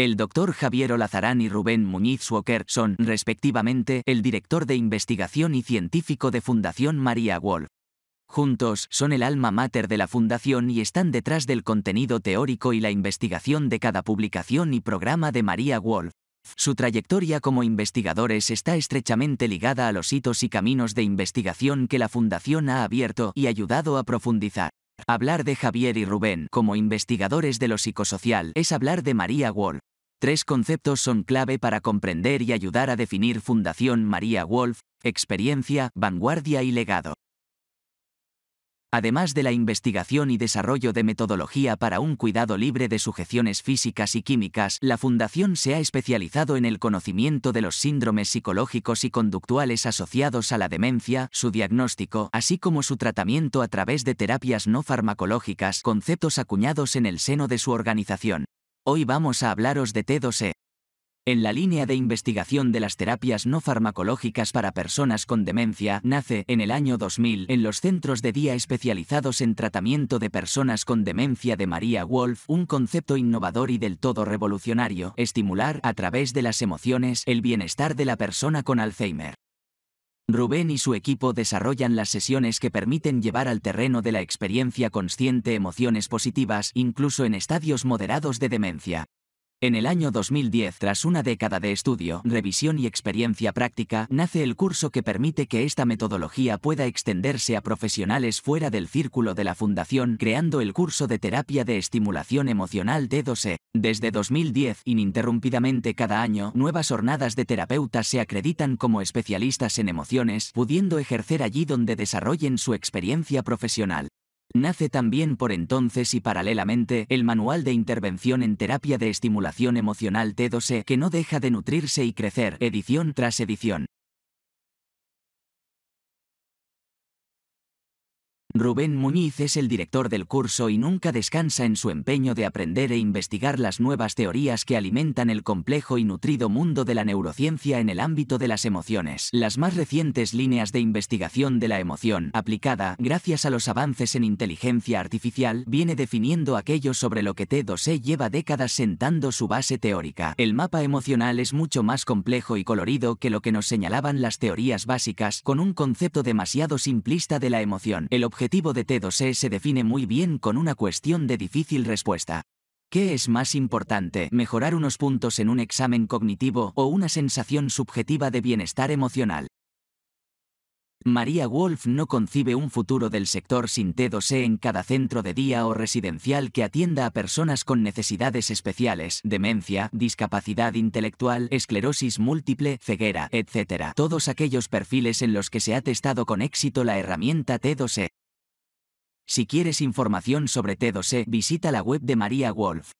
El doctor Javier Olazarán y Rubén Muñiz Walker son, respectivamente, el director de investigación y científico de Fundación María Wolf. Juntos, son el alma mater de la Fundación y están detrás del contenido teórico y la investigación de cada publicación y programa de María Wolf. Su trayectoria como investigadores está estrechamente ligada a los hitos y caminos de investigación que la Fundación ha abierto y ayudado a profundizar. Hablar de Javier y Rubén como investigadores de lo psicosocial es hablar de María Wolf. Tres conceptos son clave para comprender y ayudar a definir Fundación María Wolf, experiencia, vanguardia y legado. Además de la investigación y desarrollo de metodología para un cuidado libre de sujeciones físicas y químicas, la Fundación se ha especializado en el conocimiento de los síndromes psicológicos y conductuales asociados a la demencia, su diagnóstico, así como su tratamiento a través de terapias no farmacológicas, conceptos acuñados en el seno de su organización. Hoy vamos a hablaros de T2E. En la línea de investigación de las terapias no farmacológicas para personas con demencia, nace en el año 2000 en los centros de día especializados en tratamiento de personas con demencia de María Wolf un concepto innovador y del todo revolucionario, estimular a través de las emociones el bienestar de la persona con Alzheimer. Rubén y su equipo desarrollan las sesiones que permiten llevar al terreno de la experiencia consciente emociones positivas incluso en estadios moderados de demencia. En el año 2010, tras una década de estudio, revisión y experiencia práctica, nace el curso que permite que esta metodología pueda extenderse a profesionales fuera del círculo de la Fundación, creando el curso de terapia de estimulación emocional d 2 e. Desde 2010, ininterrumpidamente cada año, nuevas jornadas de terapeutas se acreditan como especialistas en emociones, pudiendo ejercer allí donde desarrollen su experiencia profesional. Nace también por entonces y paralelamente el Manual de Intervención en Terapia de Estimulación Emocional t 2 e, que no deja de nutrirse y crecer edición tras edición. Rubén Muñiz es el director del curso y nunca descansa en su empeño de aprender e investigar las nuevas teorías que alimentan el complejo y nutrido mundo de la neurociencia en el ámbito de las emociones. Las más recientes líneas de investigación de la emoción aplicada, gracias a los avances en inteligencia artificial, viene definiendo aquello sobre lo que T2E lleva décadas sentando su base teórica. El mapa emocional es mucho más complejo y colorido que lo que nos señalaban las teorías básicas, con un concepto demasiado simplista de la emoción. El el objetivo de t 2 c e se define muy bien con una cuestión de difícil respuesta. ¿Qué es más importante, mejorar unos puntos en un examen cognitivo o una sensación subjetiva de bienestar emocional? María Wolf no concibe un futuro del sector sin t 2 c e en cada centro de día o residencial que atienda a personas con necesidades especiales, demencia, discapacidad intelectual, esclerosis múltiple, ceguera, etc. Todos aquellos perfiles en los que se ha testado con éxito la herramienta T2E. Si quieres información sobre t 2 e, visita la web de María Wolf.